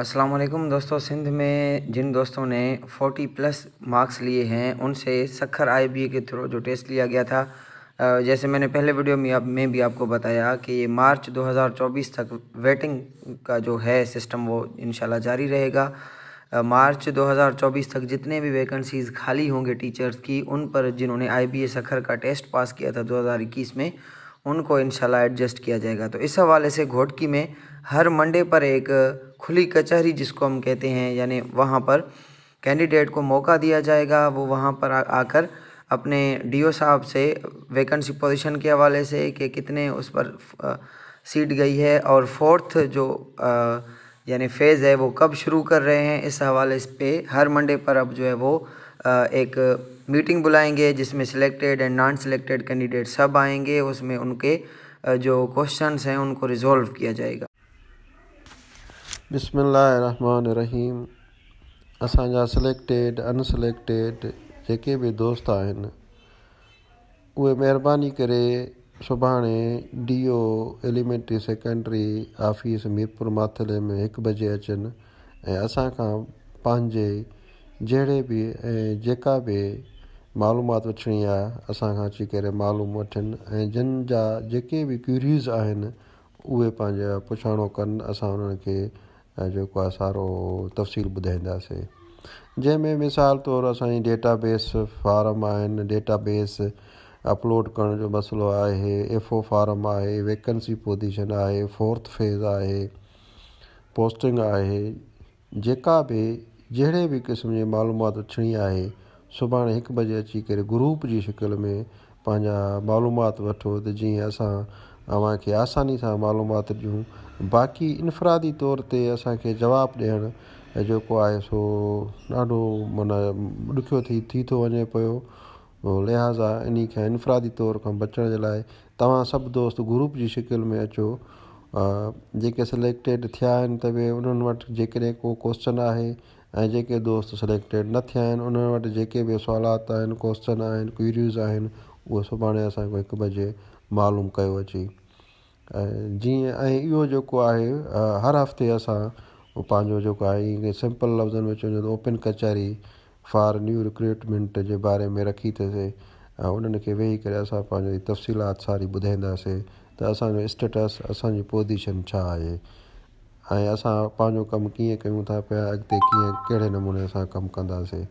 असलम दोस्तों सिंध में जिन दोस्तों ने 40 प्लस मार्क्स लिए हैं उनसे सखर आई के थ्रू जो टेस्ट लिया गया था जैसे मैंने पहले वीडियो में आप में भी आपको बताया कि ये मार्च 2024 तक वेटिंग का जो है सिस्टम वो इनशाला जारी रहेगा मार्च 2024 तक जितने भी वैकेंसीज़ खाली होंगे टीचर्स की उन पर जिन्होंने आई सखर का टेस्ट पास किया था 2021 में उनको इनशाला एडजस्ट किया जाएगा तो इस हवाले से घोटकी में हर मंडे पर एक खुली कचहरी जिसको हम कहते हैं यानी वहाँ पर कैंडिडेट को मौका दिया जाएगा वो वहाँ पर आ, आकर अपने डीओ साहब से वैकेंसी पोजीशन के हवाले से कि कितने उस पर सीट गई है और फोर्थ जो यानी फेज़ है वो कब शुरू कर रहे हैं इस हवाले पे हर मंडे पर अब जो है वो आ, एक मीटिंग बुलाएंगे जिसमें selected and non selected candidate सब आएंगे उसमें उनके जो क्वेश्चंस हैं उनको रिजॉल्व किया जाएगा بسم اللہ الرحمن الرحیم اساں جا سلیکٹڈ ان سلیکٹڈ جکے بھی دوست ہیں وہ مہربانی کرے سبھانے D O elementary secondary office Mirpur Mathelo میں ایک بجے اچن اساں کا پانجے جڑے بھی جکا بھی معلومات وچھنی ہے اساں کا اچھی کرے معلوم وٹھن جن جا جکے بھی کیوریز ہیں وہ پانجے پچھانو کن اساں انہاں کے ऐं जेको आहे सारो तफ़सील ॿुधाईंदासीं जंहिंमें मिसाल तौरु असांजी डेटा बेस फारम आहिनि डेटा बेस अपलोड करण जो मसइलो आहे एफ ओ फारम आहे वेकेंसी पोज़ीशन आहे फोर्थ फेज़ आहे पोस्टिंग आहे जेका बि जहिड़े बि क़िस्म जी मालूमात अचणी आहे सुभाणे हिकु बजे अची करे ग्रुप जी शिकिल में पंहिंजा मालूमात वठो त जीअं असां खे आसानी सां मालूमात ॾियूं बाक़ी इनफ़रादी तौर ते असांखे जवाबु ॾियण जेको आहे सो ॾाढो माना ॾुखियो थी थी थो वञे पियो लिहाज़ा इन खां इनफ़रादी तौर खां बचण जे लाइ तव्हां सभु दोस्त ग्रुप जी शिकिल में अचो जेके सिलेक्टेड थिया आहिनि त बि उन्हनि वटि जेकॾहिं को कॉश्चन आहे ऐं जेके दोस्त सिलेक्टेड न थिया आहिनि उन्हनि वटि जेके बि सुवालात आहिनि कोश्चन आहिनि क्वीरियूंस आहिनि उहो सुभाणे असांखे हिकु बजे मालूम कयो अचे ऐं जीअं ऐं इहो जेको आहे हर हफ़्ते असां पंहिंजो जेको आहे ईअं सिंपल लफ़्ज़नि में चवंदो ओपन कचहरी फॉर न्यू रिक्रूटमेंट जे बारे में रखी अथसीं ऐं उन्हनि खे वेही करे असां पंहिंजी तफ़सीलात सारी ॿुधाईंदासीं त असांजो स्टेटस असांजी पोज़ीशन छा आहे ऐं असां पंहिंजो कमु कीअं कयूं था पिया अॻिते कीअं कहिड़े नमूने असां कमु कंदासीं